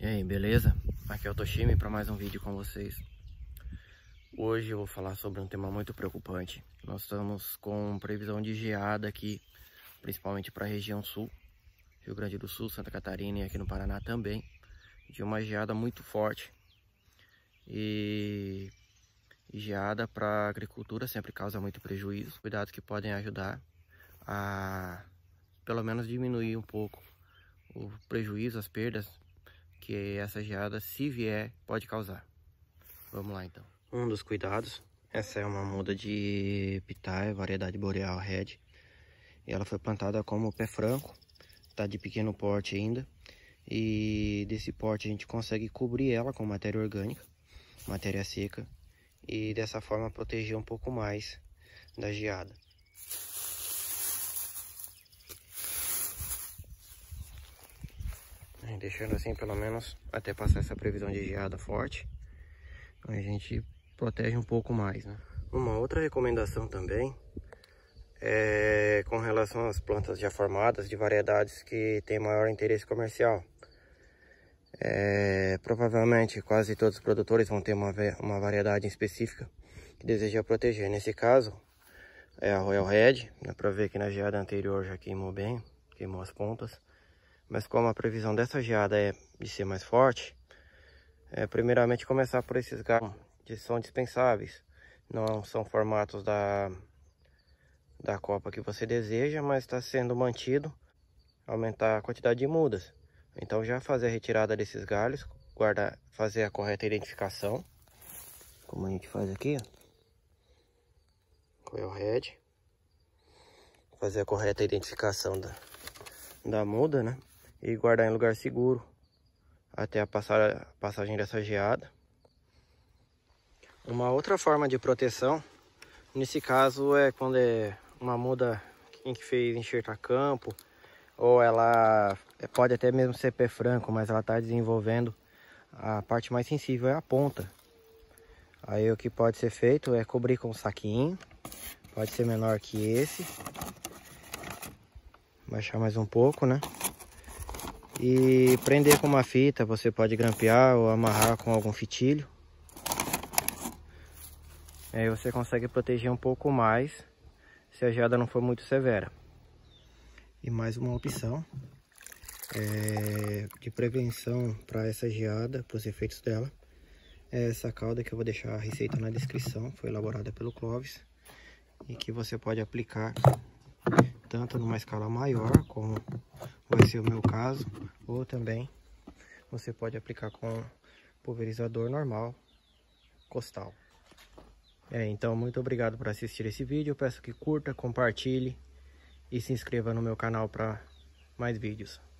E aí, beleza? Aqui é o Toshimi para mais um vídeo com vocês. Hoje eu vou falar sobre um tema muito preocupante. Nós estamos com previsão de geada aqui, principalmente para a região sul, Rio Grande do Sul, Santa Catarina e aqui no Paraná também, de uma geada muito forte. E, e geada para agricultura sempre causa muito prejuízo. Cuidados que podem ajudar a pelo menos diminuir um pouco o prejuízo, as perdas que essa geada, se vier, pode causar. Vamos lá então. Um dos cuidados, essa é uma muda de pitaia, variedade boreal red. E ela foi plantada como pé franco, tá de pequeno porte ainda. E desse porte a gente consegue cobrir ela com matéria orgânica, matéria seca. E dessa forma proteger um pouco mais da geada. deixando assim pelo menos até passar essa previsão de geada forte, a gente protege um pouco mais, né? Uma outra recomendação também é com relação às plantas já formadas de variedades que têm maior interesse comercial. É, provavelmente quase todos os produtores vão ter uma, uma variedade específica que deseja proteger. Nesse caso é a Royal Red, dá para ver que na geada anterior já queimou bem, queimou as pontas. Mas como a previsão dessa geada é de ser mais forte, é primeiramente começar por esses galhos que são dispensáveis. Não são formatos da, da copa que você deseja, mas está sendo mantido aumentar a quantidade de mudas. Então já fazer a retirada desses galhos, guardar, fazer a correta identificação, como a gente faz aqui, coil é head, fazer a correta identificação da, da muda, né? e guardar em lugar seguro até a passagem dessa geada. Uma outra forma de proteção, nesse caso é quando é uma muda em que fez a campo, ou ela é, pode até mesmo ser pé franco, mas ela está desenvolvendo a parte mais sensível é a ponta. Aí o que pode ser feito é cobrir com um saquinho, pode ser menor que esse, baixar mais um pouco, né? e prender com uma fita, você pode grampear ou amarrar com algum fitilho. Aí você consegue proteger um pouco mais se a geada não for muito severa. E mais uma opção é, de prevenção para essa geada, para os efeitos dela, é essa cauda que eu vou deixar a receita na descrição, foi elaborada pelo Clóvis e que você pode aplicar tanto numa escala maior como vai ser o meu caso, ou também você pode aplicar com pulverizador normal costal. É, então muito obrigado por assistir esse vídeo, peço que curta, compartilhe e se inscreva no meu canal para mais vídeos.